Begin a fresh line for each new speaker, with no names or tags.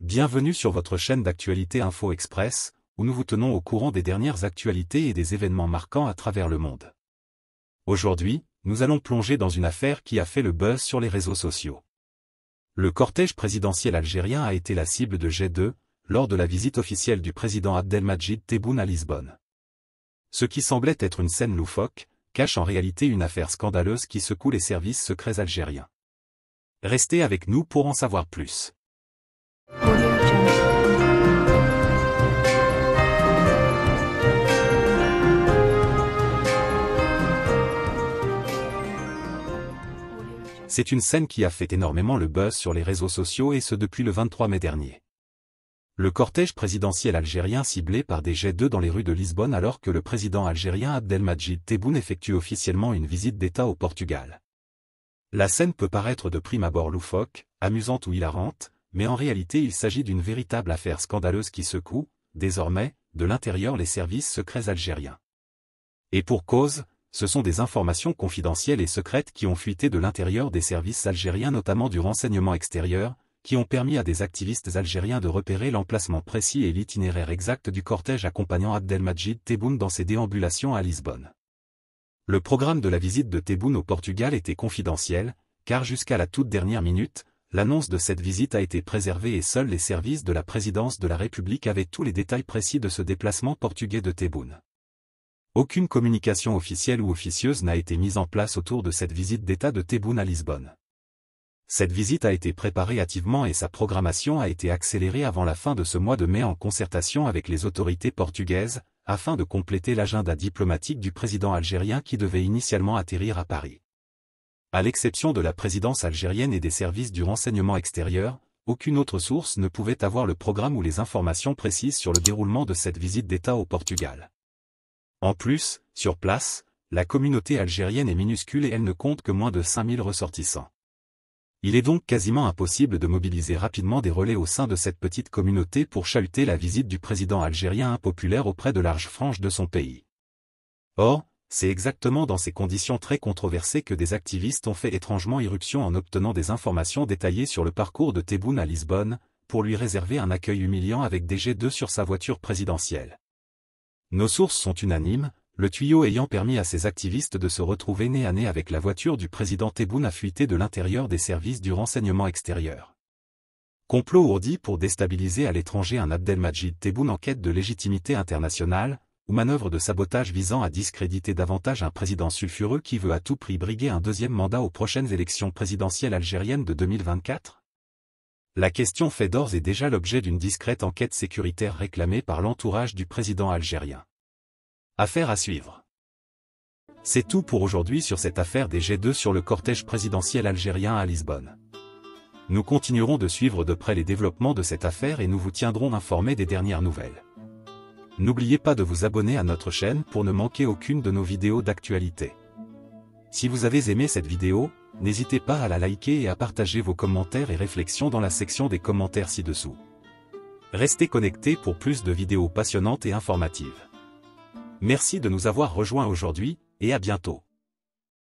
Bienvenue sur votre chaîne d'actualité Info Express, où nous vous tenons au courant des dernières actualités et des événements marquants à travers le monde. Aujourd'hui, nous allons plonger dans une affaire qui a fait le buzz sur les réseaux sociaux. Le cortège présidentiel algérien a été la cible de G2, lors de la visite officielle du président Abdelmajid Tebboune à Lisbonne. Ce qui semblait être une scène loufoque, cache en réalité une affaire scandaleuse qui secoue les services secrets algériens. Restez avec nous pour en savoir plus. C'est une scène qui a fait énormément le buzz sur les réseaux sociaux et ce depuis le 23 mai dernier. Le cortège présidentiel algérien ciblé par des jets 2 dans les rues de Lisbonne alors que le président algérien Abdelmajid Tebboune effectue officiellement une visite d'État au Portugal. La scène peut paraître de prime abord loufoque, amusante ou hilarante, mais en réalité il s'agit d'une véritable affaire scandaleuse qui secoue, désormais, de l'intérieur les services secrets algériens. Et pour cause, ce sont des informations confidentielles et secrètes qui ont fuité de l'intérieur des services algériens notamment du renseignement extérieur, qui ont permis à des activistes algériens de repérer l'emplacement précis et l'itinéraire exact du cortège accompagnant Abdelmajid Tebboune dans ses déambulations à Lisbonne. Le programme de la visite de Tebboune au Portugal était confidentiel, car jusqu'à la toute dernière minute, l'annonce de cette visite a été préservée et seuls les services de la présidence de la République avaient tous les détails précis de ce déplacement portugais de Tebboune. Aucune communication officielle ou officieuse n'a été mise en place autour de cette visite d'État de Tebboune à Lisbonne. Cette visite a été préparée activement et sa programmation a été accélérée avant la fin de ce mois de mai en concertation avec les autorités portugaises, afin de compléter l'agenda diplomatique du président algérien qui devait initialement atterrir à Paris. À l'exception de la présidence algérienne et des services du renseignement extérieur, aucune autre source ne pouvait avoir le programme ou les informations précises sur le déroulement de cette visite d'État au Portugal. En plus, sur place, la communauté algérienne est minuscule et elle ne compte que moins de 5000 ressortissants. Il est donc quasiment impossible de mobiliser rapidement des relais au sein de cette petite communauté pour chahuter la visite du président algérien impopulaire auprès de larges franges de son pays. Or, c'est exactement dans ces conditions très controversées que des activistes ont fait étrangement irruption en obtenant des informations détaillées sur le parcours de Tebboune à Lisbonne, pour lui réserver un accueil humiliant avec des G2 sur sa voiture présidentielle. Nos sources sont unanimes, le tuyau ayant permis à ces activistes de se retrouver nez à nez avec la voiture du président Tebboune à fuiter de l'intérieur des services du renseignement extérieur. Complot ourdi pour déstabiliser à l'étranger un Abdelmajid Tebboune en quête de légitimité internationale, ou manœuvre de sabotage visant à discréditer davantage un président sulfureux qui veut à tout prix briguer un deuxième mandat aux prochaines élections présidentielles algériennes de 2024 la question fait d'ores et déjà l'objet d'une discrète enquête sécuritaire réclamée par l'entourage du président algérien. Affaire à suivre. C'est tout pour aujourd'hui sur cette affaire des G2 sur le cortège présidentiel algérien à Lisbonne. Nous continuerons de suivre de près les développements de cette affaire et nous vous tiendrons informés des dernières nouvelles. N'oubliez pas de vous abonner à notre chaîne pour ne manquer aucune de nos vidéos d'actualité. Si vous avez aimé cette vidéo, n'hésitez pas à la liker et à partager vos commentaires et réflexions dans la section des commentaires ci-dessous. Restez connectés pour plus de vidéos passionnantes et informatives. Merci de nous avoir rejoints aujourd'hui, et à bientôt.